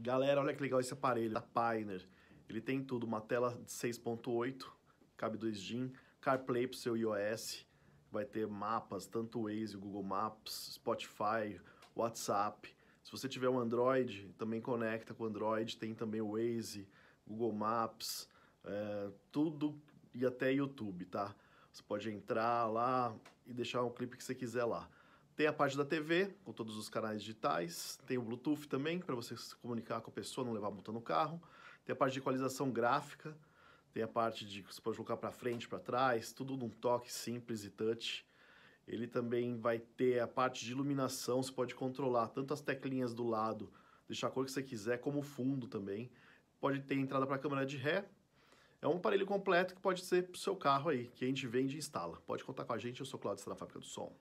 Galera, olha que legal esse aparelho da Pioneer. Ele tem tudo, uma tela de 6.8, cabe dois SIM, CarPlay para o seu iOS, vai ter mapas, tanto Waze, Google Maps, Spotify, WhatsApp. Se você tiver um Android, também conecta com o Android, tem também o Waze, Google Maps, é, tudo e até YouTube, tá? Você pode entrar lá e deixar um clipe que você quiser lá. Tem a parte da TV, com todos os canais digitais. Tem o Bluetooth também, para você se comunicar com a pessoa, não levar multa no carro. Tem a parte de equalização gráfica. Tem a parte de você pode colocar para frente, para trás, tudo num toque simples e touch. Ele também vai ter a parte de iluminação, você pode controlar tanto as teclinhas do lado, deixar a cor que você quiser, como o fundo também. Pode ter entrada para câmera de ré. É um aparelho completo que pode ser para o seu carro aí, que a gente vende e instala. Pode contar com a gente, eu sou Claudio, está na Fábrica do Som.